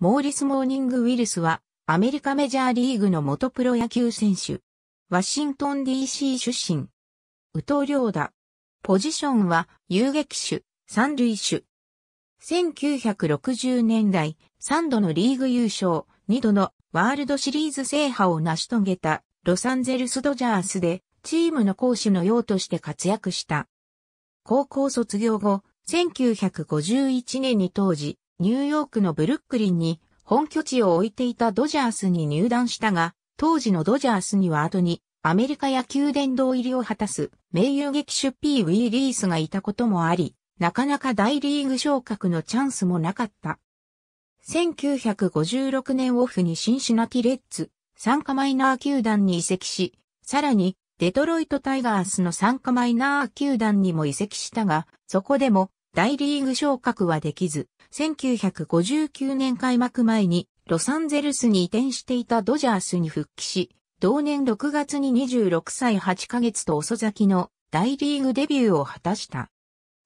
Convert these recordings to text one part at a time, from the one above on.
モーリス・モーニング・ウィルスは、アメリカメジャーリーグの元プロ野球選手。ワシントン DC 出身。宇藤良だ。ポジションは、遊撃手、三塁手。1960年代、3度のリーグ優勝、2度のワールドシリーズ制覇を成し遂げた、ロサンゼルス・ドジャースで、チームの講師のようとして活躍した。高校卒業後、1951年に当時、ニューヨークのブルックリンに本拠地を置いていたドジャースに入団したが、当時のドジャースには後にアメリカ野球殿堂入りを果たす名誉劇手 P. ウィーリースがいたこともあり、なかなか大リーグ昇格のチャンスもなかった。1956年オフにシンシナティレッツ、参加マイナー球団に移籍し、さらにデトロイトタイガースの参加マイナー球団にも移籍したが、そこでも大リーグ昇格はできず、1959年開幕前にロサンゼルスに移転していたドジャースに復帰し、同年6月に26歳8ヶ月と遅咲きの大リーグデビューを果たした。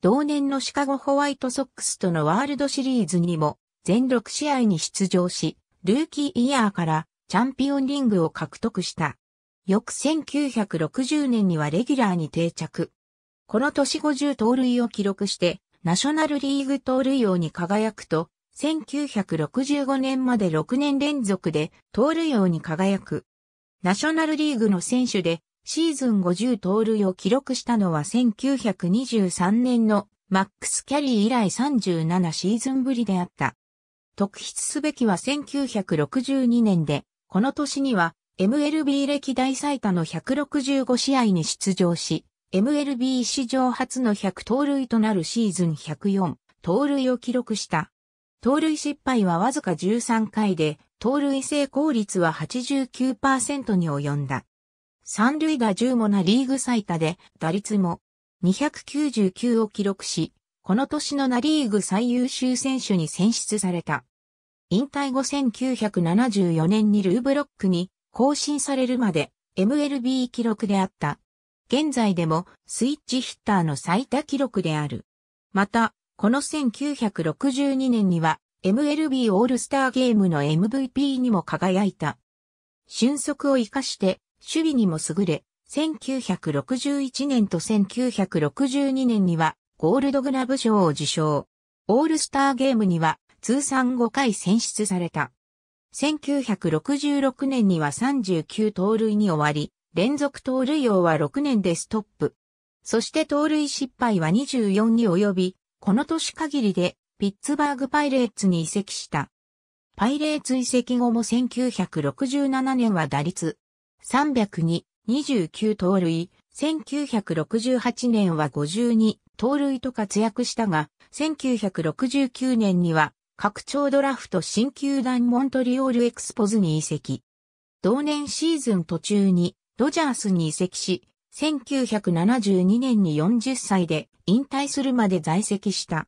同年のシカゴホワイトソックスとのワールドシリーズにも全6試合に出場し、ルーキーイヤーからチャンピオンリングを獲得した。翌1960年にはレギュラーに定着。この年50盗塁を記録して、ナショナルリーグ盗塁王に輝くと、1965年まで6年連続で盗塁王に輝く。ナショナルリーグの選手でシーズン50盗塁を記録したのは1923年のマックス・キャリー以来37シーズンぶりであった。特筆すべきは1962年で、この年には MLB 歴代最多の165試合に出場し、MLB 史上初の100盗塁となるシーズン104盗塁を記録した。盗塁失敗はわずか13回で、盗塁成功率は89%に及んだ。三塁打10もなリーグ最多で、打率も299を記録し、この年のナリーグ最優秀選手に選出された。引退後1974年にルーブロックに更新されるまで MLB 記録であった現在でもスイッチヒッターの最多記録である。また、この1962年には MLB オールスターゲームの MVP にも輝いた。俊足を活かして守備にも優れ、1961年と1962年にはゴールドグラブ賞を受賞。オールスターゲームには通算5回選出された。1966年には39盗塁に終わり、連続盗塁王は6年でストップ。そして盗塁失敗は24に及び、この年限りでピッツバーグパイレーツに移籍した。パイレーツ移籍後も1967年は打率302、29盗塁、1968年は52盗塁と活躍したが、1969年には拡張ドラフト新球団モントリオールエクスポズに移籍。同年シーズン途中にドジャースに移籍し、1972年に40歳で引退するまで在籍した。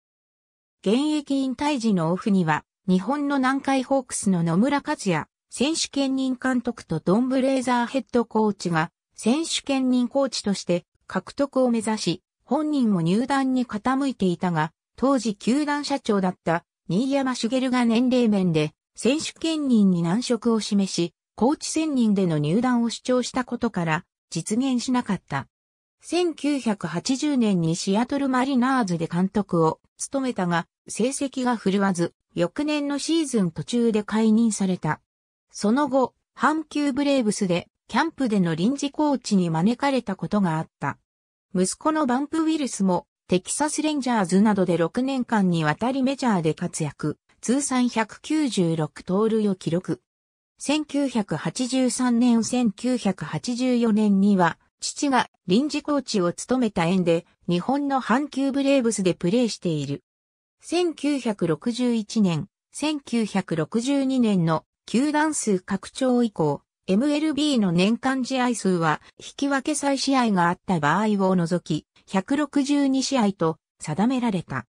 現役引退時のオフには、日本の南海ホークスの野村克也、選手兼任監督とドンブレーザーヘッドコーチが、選手兼任コーチとして獲得を目指し、本人も入団に傾いていたが、当時球団社長だった新山茂が年齢面で選手兼任に難色を示し、コーチ選任での入団を主張したことから実現しなかった。1980年にシアトルマリナーズで監督を務めたが、成績が振るわず、翌年のシーズン途中で解任された。その後、阪急ブレーブスで、キャンプでの臨時コーチに招かれたことがあった。息子のバンプ・ウィルスも、テキサス・レンジャーズなどで6年間にわたりメジャーで活躍、通算196盗塁を記録。1983年1984年には、父が臨時コーチを務めた縁で、日本の阪急ブレーブスでプレーしている。1961年、1962年の球団数拡張以降、MLB の年間試合数は引き分け再試合があった場合を除き、162試合と定められた。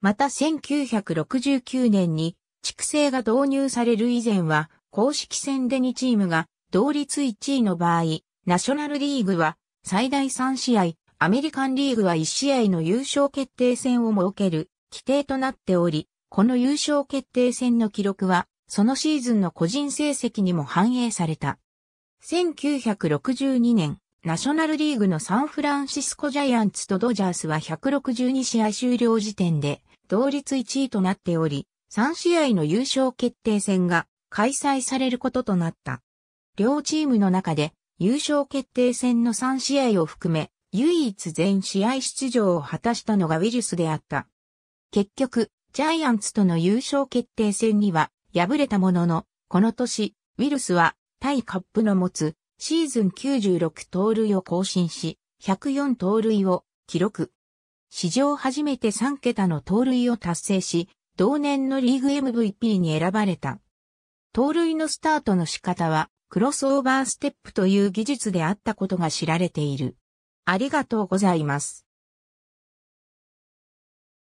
また1969年に、畜生が導入される以前は、公式戦で2チームが同率1位の場合、ナショナルリーグは最大3試合、アメリカンリーグは1試合の優勝決定戦を設ける規定となっており、この優勝決定戦の記録は、そのシーズンの個人成績にも反映された。1962年、ナショナルリーグのサンフランシスコジャイアンツとドジャースは162試合終了時点で同率1位となっており、3試合の優勝決定戦が開催されることとなった。両チームの中で優勝決定戦の3試合を含め、唯一全試合出場を果たしたのがウィルスであった。結局、ジャイアンツとの優勝決定戦には敗れたものの、この年、ウィルスは、対カップの持つ、シーズン96盗塁を更新し、104盗塁を記録。史上初めて3桁の盗塁を達成し、同年のリーグ MVP に選ばれた。盗塁のスタートの仕方は、クロスオーバーステップという技術であったことが知られている。ありがとうございます。